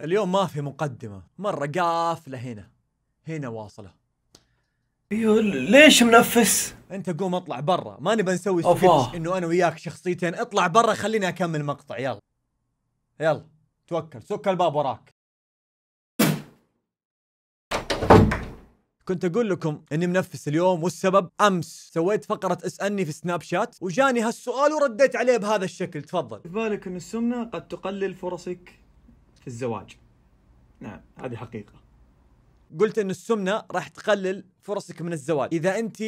اليوم ما في مقدمة مرة قافلة هنا هنا واصلة ايوه ليش منفس؟ انت قوم اطلع برا ما نبي نسوي سكتش انه انا وياك شخصيتين اطلع برا خليني اكمل مقطع يلا يلا توكل سك الباب وراك كنت اقول لكم اني منفس اليوم والسبب امس سويت فقره اسالني في سناب شات وجاني هالسؤال ورديت عليه بهذا الشكل تفضل في بالك ان السمنه قد تقلل فرصك في الزواج نعم هذه حقيقة قلت ان السمنه راح تقلل فرصك من الزواج اذا انت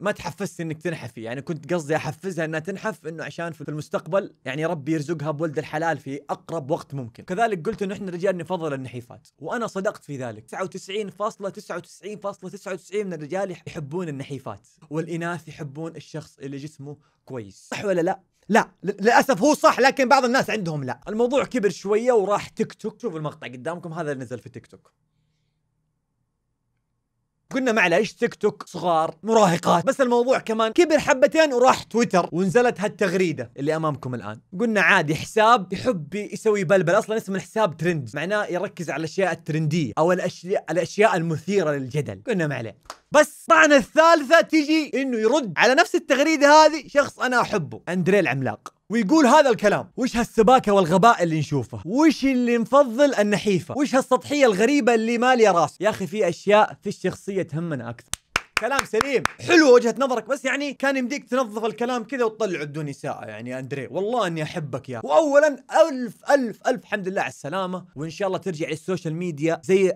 ما تحفزت انك تنحفي يعني كنت قصدي احفزها انها تنحف انه عشان في المستقبل يعني ربي يرزقها بولد الحلال في اقرب وقت ممكن كذلك قلت انه احنا الرجال نفضل النحيفات وانا صدقت في ذلك 99.99.99% .99 من الرجال يحبون النحيفات والاناث يحبون الشخص اللي جسمه كويس صح ولا لا لا للاسف هو صح لكن بعض الناس عندهم لا الموضوع كبر شويه وراح تيك توك شوف المقطع قدامكم هذا اللي نزل في تيك توك قلنا معلش تيك توك صغار مراهقات بس الموضوع كمان كبر حبتين وراح تويتر ونزلت هالتغريده اللي امامكم الان قلنا عادي حساب يحب يسوي بلبل اصلا اسم الحساب ترند معناه يركز على الاشياء الترنديه او الاشياء الاشياء المثيره للجدل قلنا معلش بس طعنه الثالثه تجي انه يرد على نفس التغريده هذه شخص انا احبه اندريه العملاق ويقول هذا الكلام وش هالسباكة والغباء اللي نشوفه وش اللي نفضل النحيفة وش هالسطحية الغريبة اللي مالية راس يا أخي في أشياء في الشخصية تهمنا أكثر كلام سليم حلو وجهه نظرك بس يعني كان يمديك تنظف الكلام كذا وتطلعه بدون اساءه يعني يا اندري والله اني احبك يا واولا الف الف الف الحمد لله على السلامه وان شاء الله ترجع للسوشيال ميديا زي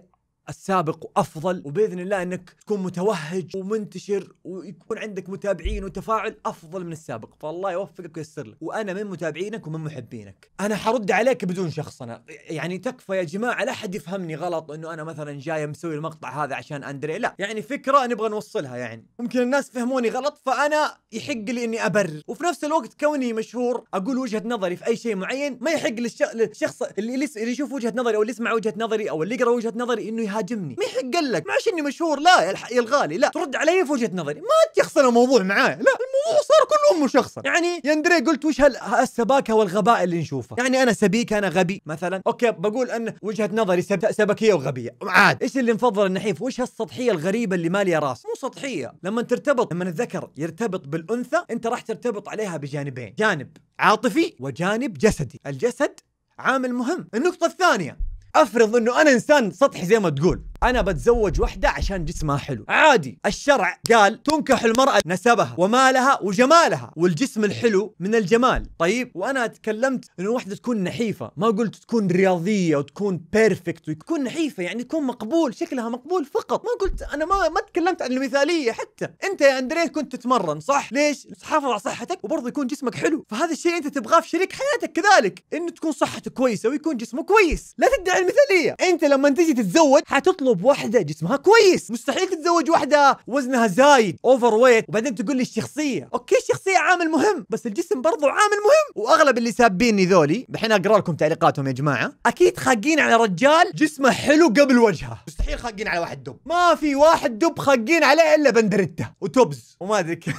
السابق وافضل وباذن الله انك تكون متوهج ومنتشر ويكون عندك متابعين وتفاعل افضل من السابق فالله يوفقك وييسر لك وانا من متابعينك ومن محبينك انا حرد عليك بدون شخصنه يعني تكفى يا جماعه لا احد يفهمني غلط انه انا مثلا جاي مسوي المقطع هذا عشان اندري لا يعني فكره نبغى نوصلها يعني ممكن الناس فهموني غلط فانا يحق لي اني ابرر وفي نفس الوقت كوني مشهور اقول وجهه نظري في اي شيء معين ما يحق للشخص اللي, اللي يشوف وجهه نظري او اللي يسمع وجهه نظري او اللي يقرا وجهه نظري انه يهاجمني ما يحق لك معش اني مشهور لا يا الغالي لا ترد علي في وجهه نظري ما تشخصن الموضوع معاه لا الموضوع صار كله امه شخصا يعني يا اندري قلت وش هالسباكه والغباء اللي نشوفه يعني انا سبيك انا غبي مثلا اوكي بقول ان وجهه نظري سب... سبكيه وغبيه عاد ايش اللي نفضل النحيف وش هالسطحيه الغريبه اللي ماليه راس مو سطحيه لما ترتبط لما الذكر يرتبط بالانثى انت راح ترتبط عليها بجانبين جانب عاطفي وجانب جسدي الجسد عامل مهم النقطه الثانيه افرض انه انا انسان سطحي زي ما تقول انا بتزوج وحده عشان جسمها حلو عادي الشرع قال تنكح المراه نسبها ومالها وجمالها والجسم الحلو من الجمال طيب وانا تكلمت انه وحده تكون نحيفه ما قلت تكون رياضيه وتكون بيرفكت وتكون نحيفه يعني تكون مقبول شكلها مقبول فقط ما قلت انا ما ما تكلمت عن المثاليه حتى انت يا اندريه كنت تتمرن صح ليش تحافظ على صحتك وبرضه يكون جسمك حلو فهذا الشيء انت تبغاه في شريك حياتك كذلك انه تكون صحته كويسه ويكون جسمه كويس لا تدعي المثاليه انت لما تجي تتزوج حتطلب تخطب واحده جسمها كويس مستحيل تتزوج واحده وزنها زايد اوفر ويت وبعدين تقول لي الشخصيه اوكي الشخصيه عامل مهم بس الجسم برضو عامل مهم واغلب اللي سابيني ذولي الحين اقرا لكم تعليقاتهم يا جماعه اكيد خاقين على رجال جسمه حلو قبل وجهه مستحيل خاقين على واحد دب ما في واحد دب خاقين عليه الا بندرته وتوبز وما ادري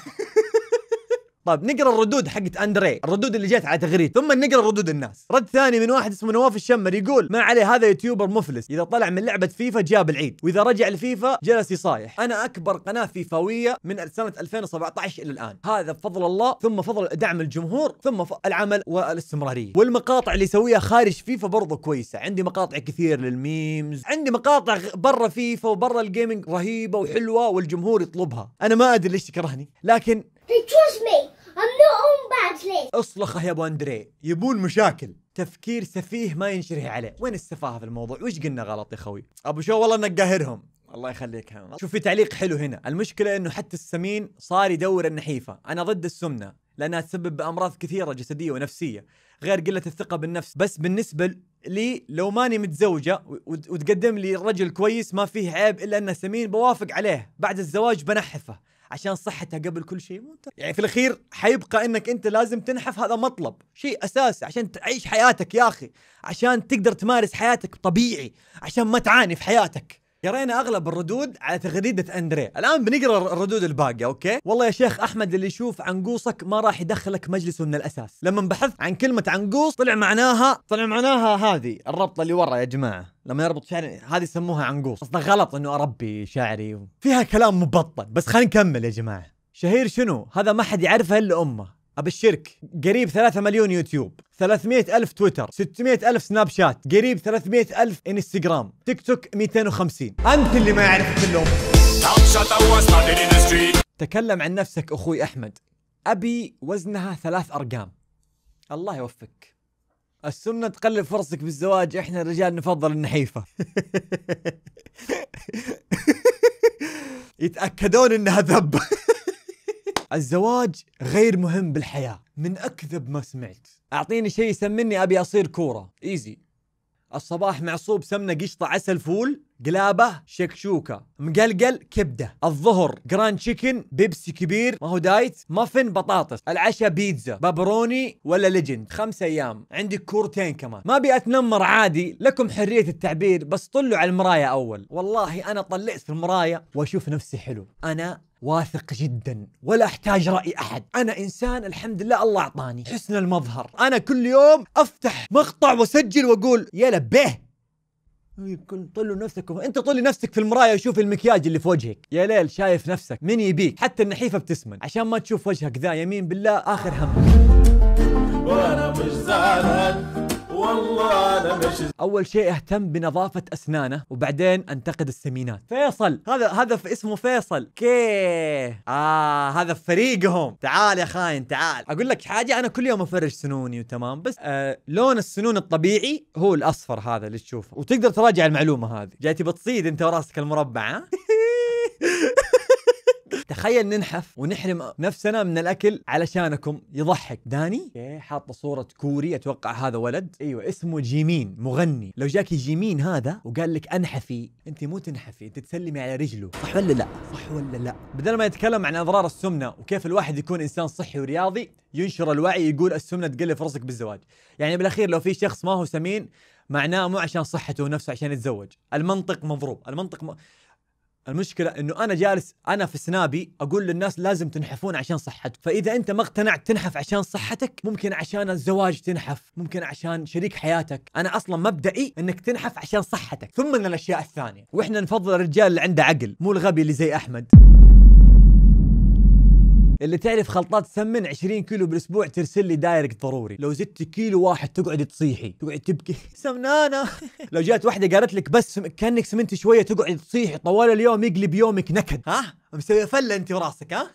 طيب نقرا الردود حقت اندري الردود اللي جت على تغريد ثم نقرا ردود الناس رد ثاني من واحد اسمه نواف الشمر يقول ما عليه هذا يوتيوبر مفلس اذا طلع من لعبه فيفا جاب العيد واذا رجع لفيفا جلس يصايح انا اكبر قناه فيفاويه من سنه 2017 الى الان هذا بفضل الله ثم فضل دعم الجمهور ثم العمل والاستمراريه والمقاطع اللي يسويها خارج فيفا برضه كويسه عندي مقاطع كثير للميمز عندي مقاطع برا فيفا وبرا الجيمنج رهيبه وحلوه والجمهور يطلبها انا ما ادري ليش تكرهني لكن trust me. ممنوع بعد ليش اصلخه يا ابو اندري يبون مشاكل تفكير سفيه ما ينشره عليه وين السفاهه في الموضوع وش قلنا غلط يا خوي ابو شو والله انك قاهرهم الله يخليك هم. شوف في تعليق حلو هنا المشكله انه حتى السمين صار يدور النحيفه انا ضد السمنه لانها تسبب امراض كثيره جسديه ونفسيه غير قله الثقه بالنفس بس بالنسبه لي لو ماني متزوجه وتقدم لي رجل كويس ما فيه عيب الا انه سمين بوافق عليه بعد الزواج بنحفه عشان صحتها قبل كل شيء مو انت يعني في الاخير حيبقى انك انت لازم تنحف هذا مطلب شيء اساسي عشان تعيش حياتك يا اخي عشان تقدر تمارس حياتك طبيعي عشان ما تعاني في حياتك قرينا اغلب الردود على تغريده اندريه الان بنقرا الردود الباقيه اوكي والله يا شيخ احمد اللي يشوف عنقوصك ما راح يدخلك مجلسه من الاساس لما بحثت عن كلمه عنقوص طلع معناها طلع معناها هذه الربطه اللي ورا يا جماعه لما يربط شعري هذه يسموها عنقوص اصلا غلط انه اربي شعري و... فيها كلام مبطل بس خلينا نكمل يا جماعه شهير شنو هذا ما حد يعرفه الا امه ابشرك قريب 3 مليون يوتيوب 300 ألف تويتر 600 ألف سناب شات قريب 300 ألف انستغرام تيك توك 250 أنت اللي ما يعرف كلهم تكلم عن نفسك أخوي أحمد أبي وزنها ثلاث أرقام الله يوفقك السمنة تقلب فرصك بالزواج احنا الرجال نفضل النحيفة يتأكدون انها ذبة الزواج غير مهم بالحياة من أكذب ما سمعت أعطيني شيء يسمني أبي أصير كورة إيزي الصباح معصوب سمنة قشطة عسل فول قلابه شكشوكه مقلقل كبده الظهر جراند تشيكن بيبسي كبير ما هو دايت مافن بطاطس العشاء بيتزا بابروني ولا ليجند خمس ايام عندي كورتين كمان ما ابي اتنمر عادي لكم حريه التعبير بس طلوا على المرايه اول والله انا طلعت في المرايه واشوف نفسي حلو انا واثق جدا ولا احتاج راي احد انا انسان الحمد لله الله اعطاني حسن المظهر انا كل يوم افتح مقطع واسجل واقول يا لبيه يمكن طلوا نفسكم انت طلي نفسك في المرايه وشوف المكياج اللي في وجهك يا ليل شايف نفسك من يبيك حتى النحيفه بتسمن عشان ما تشوف وجهك ذا يمين بالله اخر هم وانا مش زعلان والله انا مش اول شيء اهتم بنظافه اسنانه وبعدين انتقد السمينات فيصل هذا هذا في اسمه فيصل كي اه هذا في فريقهم تعال يا خاين تعال اقول لك حاجه انا كل يوم افرش سنوني وتمام بس آه لون السنون الطبيعي هو الاصفر هذا اللي تشوفه وتقدر تراجع المعلومه هذه جاي تبي تصيد انت وراسك المربع ها تخيل ننحف ونحرم نفسنا من الاكل علشانكم يضحك داني حاطه صوره كوري اتوقع هذا ولد ايوه اسمه جيمين مغني لو جاكي جيمين هذا وقال لك انحفي انت مو تنحفي انت تسلمي على رجله صح ولا لا صح ولا لا بدل ما يتكلم عن اضرار السمنه وكيف الواحد يكون انسان صحي ورياضي ينشر الوعي يقول السمنه تقلل فرصك بالزواج يعني بالاخير لو في شخص ما هو سمين معناه مو عشان صحته ونفسه عشان يتزوج المنطق مضروب المنطق م... المشكلة انه انا جالس انا في سنابي اقول للناس لازم تنحفون عشان صحتك، فاذا انت ما اقتنعت تنحف عشان صحتك، ممكن عشان الزواج تنحف، ممكن عشان شريك حياتك، انا اصلا مبدئي انك تنحف عشان صحتك، ثم من الاشياء الثانية، واحنا نفضل الرجال اللي عنده عقل، مو الغبي اللي زي احمد. اللي تعرف خلطات سمن 20 كيلو بالاسبوع ترسل لي دايركت ضروري لو زدت كيلو واحد تقعد تصيحي تقعد تبكي سمنانه لو جات واحده قالت لك بس كانك سمنت شويه تقعد تصيحي طوال اليوم يقلب يومك نكد ها مسوي فله انت وراسك ها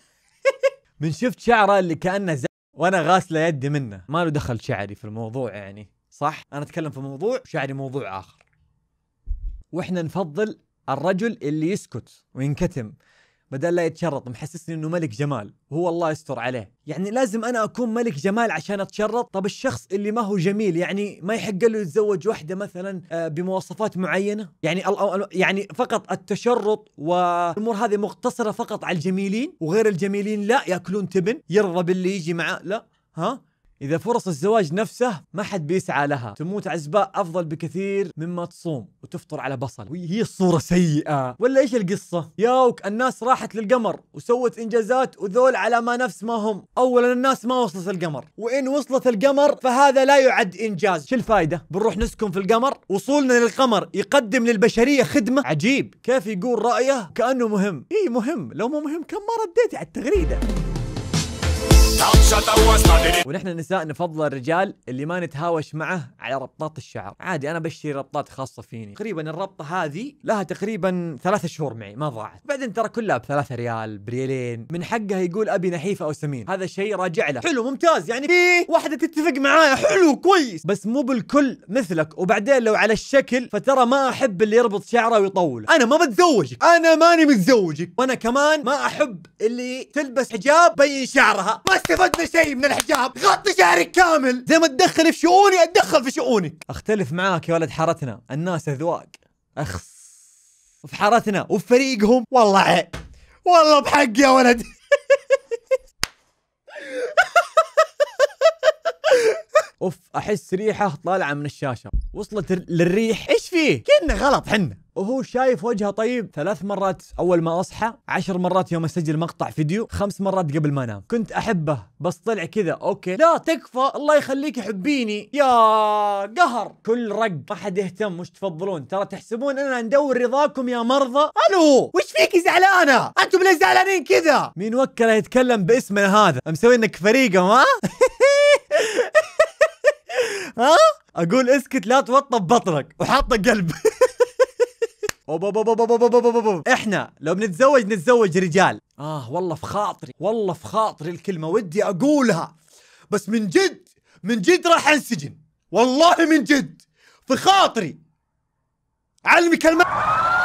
من شفت شعره اللي كانه زي وانا غاسله يدي منه ما له دخل شعري في الموضوع يعني صح انا اتكلم في موضوع شعري موضوع اخر واحنا نفضل الرجل اللي يسكت وينكتم بدل لا يتشرط محسسني انه ملك جمال وهو الله يستر عليه يعني لازم انا اكون ملك جمال عشان اتشرط طب الشخص اللي ما هو جميل يعني ما يحق له يتزوج واحده مثلا آه، بمواصفات معينه يعني يعني فقط التشرط والامور هذه مقتصره فقط على الجميلين وغير الجميلين لا ياكلون تبن يرضى باللي يجي معه لا ها إذا فرص الزواج نفسه ما حد بيسعى لها تموت عزباء أفضل بكثير مما تصوم وتفطر على بصل وهي الصورة سيئة ولا إيش القصة ياوك الناس راحت للقمر وسوت إنجازات وذول على ما نفس ما هم أولا الناس ما وصلت القمر وإن وصلت القمر فهذا لا يعد إنجاز شو الفائدة بنروح نسكن في القمر وصولنا للقمر يقدم للبشرية خدمة عجيب كيف يقول رأيه كأنه مهم إيه مهم لو مو مهم كم ما رديتي على التغريدة ونحن النساء نفضل الرجال اللي ما نتهاوش معه على ربطات الشعر عادي انا بشتري ربطات خاصه فيني تقريبا الربطه هذه لها تقريبا ثلاثة شهور معي ما ضاعت بعدين ترى كلها بثلاثة ريال بريالين من حقها يقول ابي نحيفه او سمين هذا شيء راجع له حلو ممتاز يعني في واحده تتفق معايا حلو كويس بس مو بالكل مثلك وبعدين لو على الشكل فترى ما احب اللي يربط شعره ويطول انا ما بتزوجك انا ماني متزوجك وانا كمان ما احب اللي تلبس حجاب بين شعرها بس احتفظت شيء من الحجاب غطي شعرك كامل زي ما تدخل في شؤوني اتدخل في شؤونك اختلف معاك يا ولد حارتنا الناس اذواق اخس وفي حارتنا وفي فريقهم والله عيب والله بحق يا ولد اوف احس ريحه طالعه من الشاشه وصلت للريح ايش فيه كنا غلط حنا وهو شايف وجهه طيب ثلاث مرات اول ما اصحى عشر مرات يوم اسجل مقطع فيديو خمس مرات قبل ما انام كنت احبه بس طلع كذا اوكي لا تكفى الله يخليك يحبيني يا قهر كل رق ما حد يهتم وش تفضلون ترى تحسبون اننا ندور رضاكم يا مرضى الو وش فيك زعلانه انتم ليه زعلانين كذا مين وكله يتكلم باسمنا هذا مسوي انك فريقهم ها ها اقول اسكت لا توطى بطنك وحاطه قلب أوب أوب أوب أوب أوب أوب أوب. احنا لو بنتزوج نتزوج رجال اه والله في خاطري والله في خاطري الكلمه ودي اقولها بس من جد من جد راح انسجن والله من جد في خاطري علمي كلمه